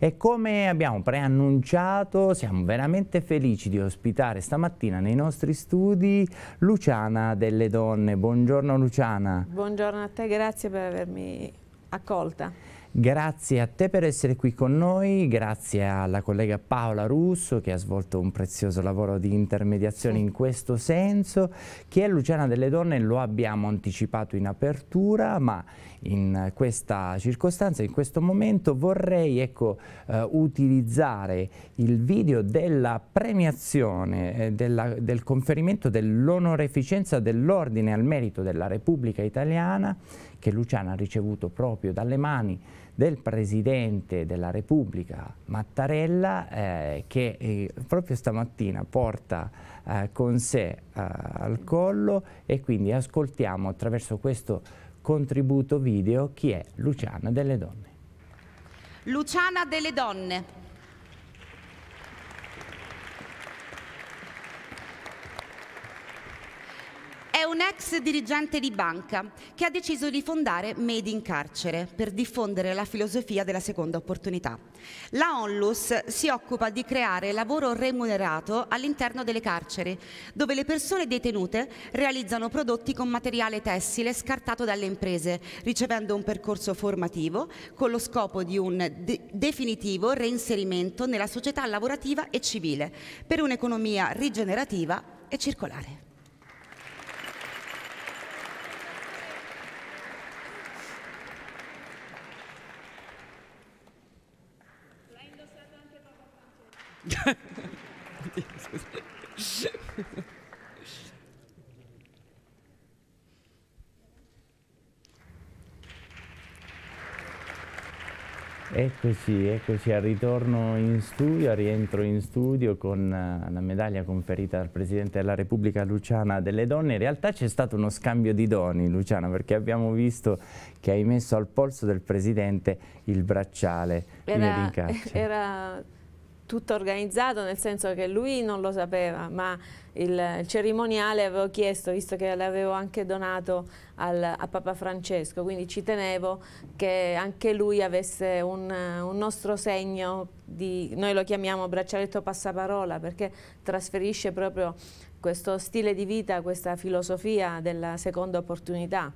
E come abbiamo preannunciato, siamo veramente felici di ospitare stamattina nei nostri studi Luciana delle Donne. Buongiorno Luciana. Buongiorno a te, grazie per avermi accolta. Grazie a te per essere qui con noi, grazie alla collega Paola Russo che ha svolto un prezioso lavoro di intermediazione in questo senso. Chi è Luciana delle Donne lo abbiamo anticipato in apertura, ma in questa circostanza, in questo momento vorrei ecco, eh, utilizzare il video della premiazione, eh, della, del conferimento dell'onoreficenza dell'ordine al merito della Repubblica Italiana che Luciana ha ricevuto proprio dalle mani del Presidente della Repubblica Mattarella eh, che eh, proprio stamattina porta eh, con sé eh, al collo e quindi ascoltiamo attraverso questo contributo video chi è Luciana delle Donne. Luciana delle Donne, È un ex dirigente di banca che ha deciso di fondare Made in Carcere per diffondere la filosofia della seconda opportunità. La Onlus si occupa di creare lavoro remunerato all'interno delle carceri, dove le persone detenute realizzano prodotti con materiale tessile scartato dalle imprese, ricevendo un percorso formativo con lo scopo di un de definitivo reinserimento nella società lavorativa e civile per un'economia rigenerativa e circolare. Eccoci, eccoci al ritorno in studio, al rientro in studio con eh, la medaglia conferita dal Presidente della Repubblica Luciana delle donne. In realtà c'è stato uno scambio di doni, Luciana, perché abbiamo visto che hai messo al polso del Presidente il bracciale. Era, era tutto organizzato, nel senso che lui non lo sapeva, ma il, cerimoniale avevo chiesto, visto che l'avevo anche donato al, a Papa Francesco, quindi ci tenevo che anche lui avesse un, un nostro segno, di, noi lo chiamiamo braccialetto passaparola, perché trasferisce proprio questo stile di vita, questa filosofia della seconda opportunità.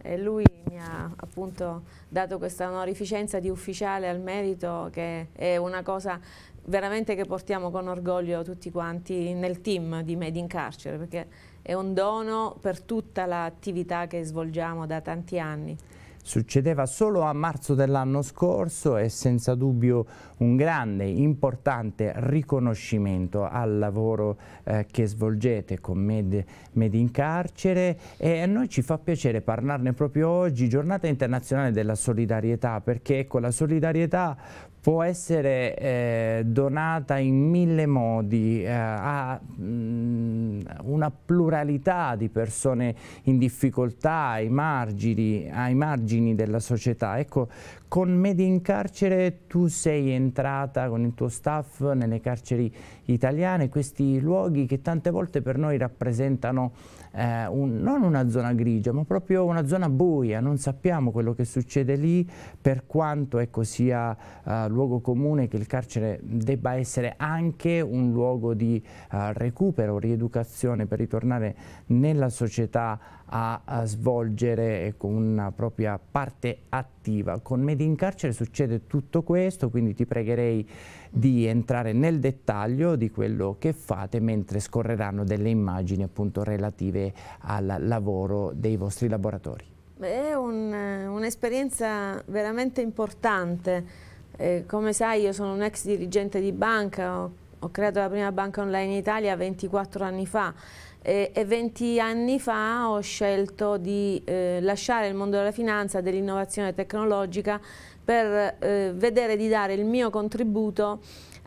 E lui mi ha appunto dato questa onorificenza di ufficiale al merito che è una cosa veramente che portiamo con orgoglio tutti quanti nel team di Made in Carcere, perché è un dono per tutta l'attività che svolgiamo da tanti anni. Succedeva solo a marzo dell'anno scorso e senza dubbio un grande, importante riconoscimento al lavoro eh, che svolgete con Med, Med, in Carcere e a noi ci fa piacere parlarne proprio oggi, giornata internazionale della solidarietà, perché ecco, la solidarietà può essere eh, donata in mille modi eh, a mh, mm, una pluralità di persone in difficoltà, ai margini, ai margini della società. Ecco, con Made in Carcere tu sei entrata con il tuo staff nelle carceri italiane, questi luoghi che tante volte per noi rappresentano eh, un, non una zona grigia, ma proprio una zona buia, non sappiamo quello che succede lì, per quanto ecco, sia eh, luogo comune che il carcere debba essere anche un luogo di eh, recupero, rieducazione per ritornare nella società a, a svolgere con una propria parte attiva. Con Medi in Carcere succede tutto questo, quindi ti pregherei di entrare nel dettaglio di quello che fate mentre scorreranno delle immagini appunto relative al lavoro dei vostri laboratori. È un'esperienza un veramente importante. Eh, come sai io sono un ex dirigente di banca, ho, ho creato la prima banca online in Italia 24 anni fa e, e 20 anni fa ho scelto di eh, lasciare il mondo della finanza, dell'innovazione tecnologica per eh, vedere di dare il mio contributo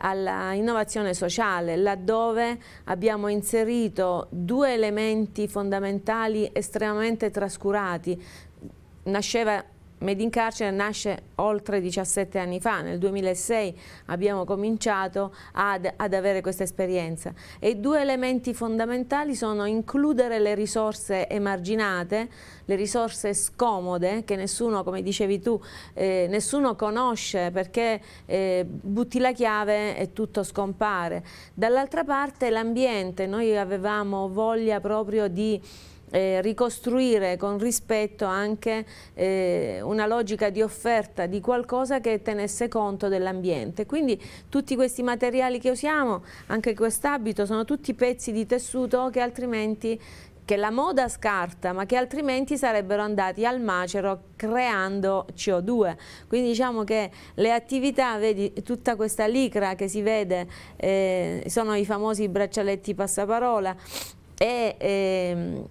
all'innovazione sociale, laddove abbiamo inserito due elementi fondamentali estremamente trascurati. Nasceva Made in Carcere nasce oltre 17 anni fa, nel 2006 abbiamo cominciato ad, ad avere questa esperienza e due elementi fondamentali sono includere le risorse emarginate, le risorse scomode che nessuno, come dicevi tu, eh, nessuno conosce perché eh, butti la chiave e tutto scompare. Dall'altra parte l'ambiente, noi avevamo voglia proprio di eh, ricostruire con rispetto anche eh, una logica di offerta di qualcosa che tenesse conto dell'ambiente. Quindi tutti questi materiali che usiamo, anche quest'abito, sono tutti pezzi di tessuto che altrimenti che la moda scarta ma che altrimenti sarebbero andati al macero creando CO2 quindi diciamo che le attività vedi tutta questa licra che si vede eh, sono i famosi braccialetti passaparola e eh,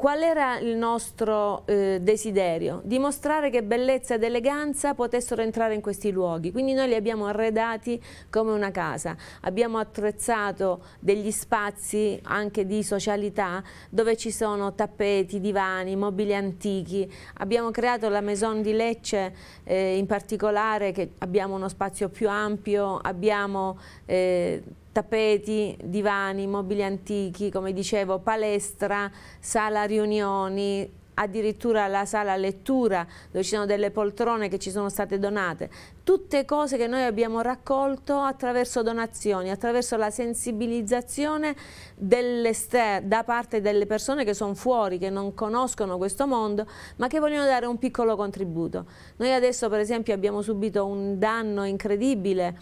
qual era il nostro eh, desiderio? Dimostrare che bellezza ed eleganza potessero entrare in questi luoghi, quindi noi li abbiamo arredati come una casa, abbiamo attrezzato degli spazi anche di socialità dove ci sono tappeti, divani, mobili antichi, abbiamo creato la Maison di Lecce eh, in particolare che abbiamo uno spazio più ampio, abbiamo... Eh, tappeti, divani, mobili antichi, come dicevo, palestra, sala riunioni, addirittura la sala lettura dove ci sono delle poltrone che ci sono state donate. Tutte cose che noi abbiamo raccolto attraverso donazioni, attraverso la sensibilizzazione da parte delle persone che sono fuori, che non conoscono questo mondo, ma che vogliono dare un piccolo contributo. Noi adesso per esempio abbiamo subito un danno incredibile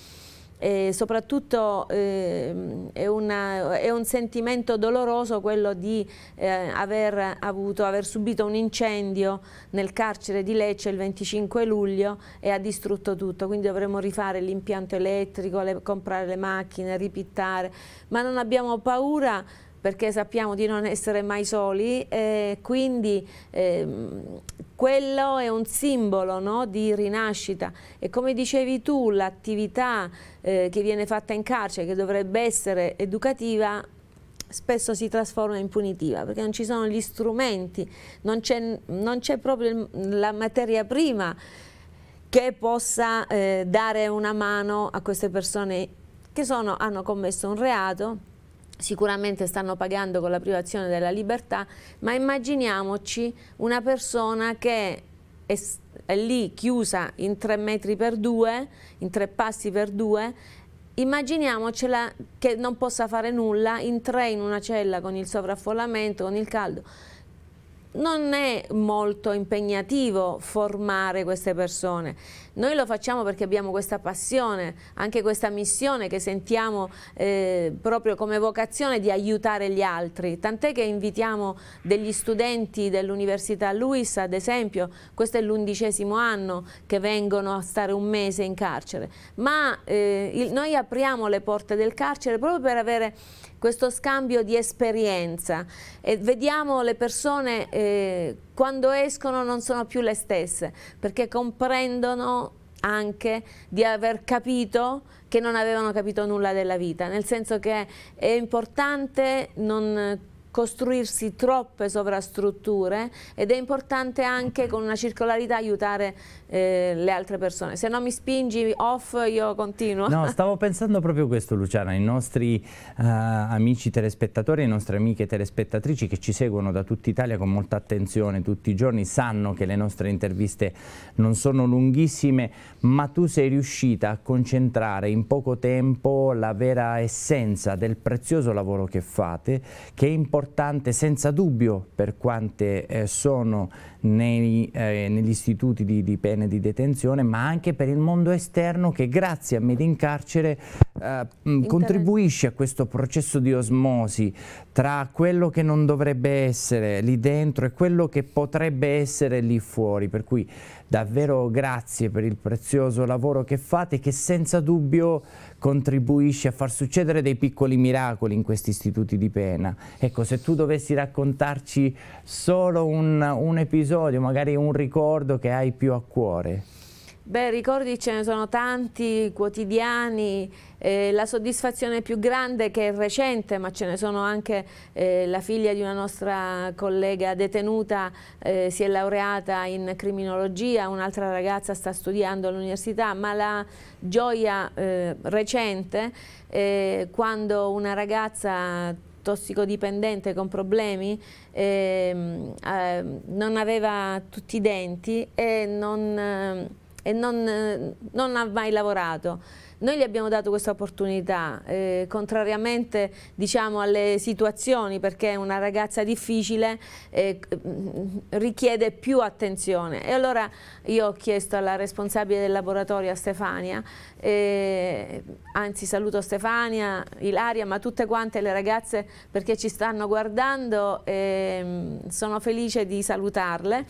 e soprattutto eh, è, una, è, un sentimento doloroso quello di eh, aver, avuto, aver, subito un incendio nel carcere di Lecce il 25 luglio e ha distrutto tutto, quindi dovremo rifare l'impianto elettrico, le, comprare le macchine, ripittare, ma non abbiamo paura perché sappiamo di non essere mai soli, e eh, quindi ehm, quello è un simbolo no, di rinascita e come dicevi tu l'attività eh, che viene fatta in carcere, che dovrebbe essere educativa, spesso si trasforma in punitiva perché non ci sono gli strumenti, non c'è proprio la materia prima che possa eh, dare una mano a queste persone che sono, hanno commesso un reato sicuramente stanno pagando con la privazione della libertà, ma immaginiamoci una persona che è, è lì chiusa in tre metri per due, in tre passi per due, immaginiamocela che non possa fare nulla, in tre in una cella con il sovraffollamento, con il caldo. Non è molto impegnativo formare queste persone. Noi lo facciamo perché abbiamo questa passione, anche questa missione che sentiamo eh, proprio come vocazione di aiutare gli altri, tant'è che invitiamo degli studenti dell'Università Luis, ad esempio, questo è l'undicesimo anno che vengono a stare un mese in carcere, ma eh, il, noi apriamo le porte del carcere proprio per avere questo scambio di esperienza e vediamo le persone eh, quando escono non sono più le stesse perché comprendono anche di aver capito che non avevano capito nulla della vita, nel senso che è importante non costruirsi troppe sovrastrutture ed è importante anche con una circolarità aiutare eh, le altre persone. Se non mi spingi off io continuo. No, stavo pensando proprio questo Luciana, i nostri eh, amici telespettatori, le nostre amiche telespettatrici che ci seguono da tutta Italia con molta attenzione tutti i giorni sanno che le nostre interviste non sono lunghissime, ma tu sei riuscita a concentrare in poco tempo la vera essenza del prezioso lavoro che fate, che è importante importante senza dubbio per quante eh, sono nei, eh, negli istituti di, di pene di detenzione, ma anche per il mondo esterno che grazie a Made in Carcere eh, contribuisce a questo processo di osmosi tra quello che non dovrebbe essere lì dentro e quello che potrebbe essere lì fuori. Per cui davvero grazie per il prezioso lavoro che fate che senza dubbio contribuisci a far succedere dei piccoli miracoli in questi istituti di pena. Ecco, se tu dovessi raccontarci solo un, un episodio, magari un ricordo che hai più a cuore. Beh, ricordi ce ne sono tanti, quotidiani, eh, la soddisfazione più grande che è recente, ma ce ne sono anche eh, la figlia di una nostra collega detenuta, eh, si è laureata in criminologia, un'altra ragazza sta studiando all'università, ma la gioia eh, recente eh, quando una ragazza tossicodipendente con problemi, ehm, ehm, non aveva tutti i denti e non ehm, e non, eh, non ha mai lavorato noi gli abbiamo dato questa opportunità, eh, contrariamente diciamo, alle situazioni, perché una ragazza difficile eh, mm, richiede più attenzione. E allora io ho chiesto alla responsabile del laboratorio, a Stefania, eh, anzi saluto Stefania, Ilaria, ma tutte quante le ragazze perché ci stanno guardando, ehm, sono felice di salutarle.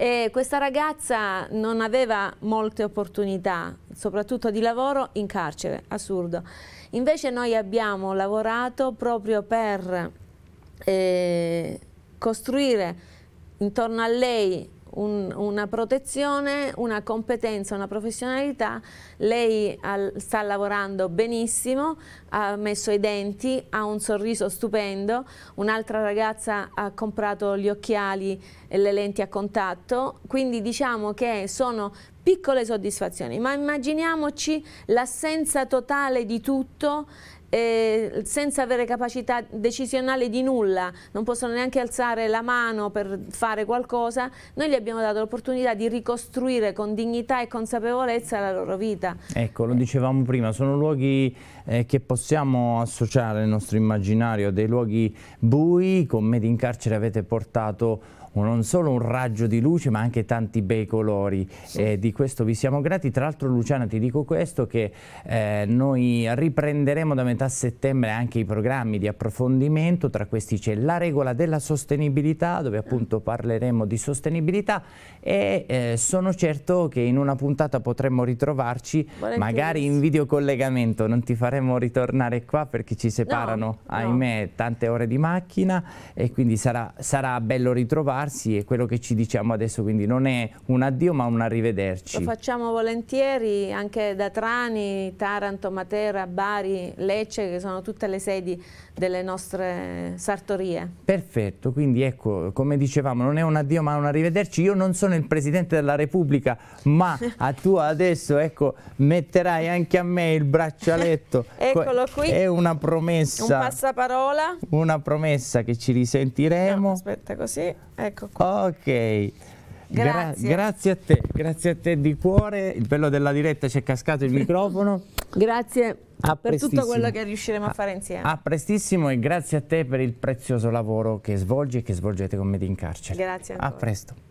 E questa ragazza non aveva molte opportunità soprattutto di lavoro, in carcere, assurdo. Invece noi abbiamo lavorato proprio per eh, costruire intorno a lei un, una protezione, una competenza, una professionalità. Lei al, sta lavorando benissimo, ha messo i denti, ha un sorriso stupendo. Un'altra ragazza ha comprato gli occhiali e le lenti a contatto. Quindi diciamo che sono piccole soddisfazioni, ma immaginiamoci l'assenza totale di tutto eh, senza avere capacità decisionale di nulla, non possono neanche alzare la mano per fare qualcosa, noi gli abbiamo dato l'opportunità di ricostruire con dignità e consapevolezza la loro vita. Ecco, lo dicevamo prima, sono luoghi eh, che possiamo associare al nostro immaginario, dei luoghi bui, con me in carcere avete portato non solo un raggio di luce ma anche tanti bei colori sì. e eh, di questo vi siamo grati. Tra l'altro Luciana ti dico questo che eh, noi riprenderemo da metà settembre anche i programmi di approfondimento, tra questi c'è la regola della sostenibilità dove appunto parleremo di sostenibilità e eh, sono certo che in una puntata potremmo ritrovarci Volentieri. magari in videocollegamento, non ti faremo ritornare qua perché ci separano no, no. ahimè tante ore di macchina e quindi sarà, sarà bello ritrovarci rinnovarsi e quello che ci diciamo adesso quindi non è un addio ma un arrivederci. Lo facciamo volentieri anche da Trani, Taranto, Matera, Bari, Lecce che sono tutte le sedi delle nostre sartorie. Perfetto, quindi ecco come dicevamo non è un addio ma un arrivederci, io non sono il Presidente della Repubblica ma a tu adesso ecco metterai anche a me il braccialetto. Eccolo qui. È una promessa. Un passaparola. Una promessa che ci risentiremo. No, aspetta così. Ecco. Ecco qua. Ok. Grazie. Gra grazie. a te, grazie a te di cuore. Il bello della diretta ci è cascato il microfono. grazie a per tutto quello che riusciremo a fare insieme. A prestissimo e grazie a te per il prezioso lavoro che svolgi e che svolgete con me in carcere. Grazie. Ancora. A presto.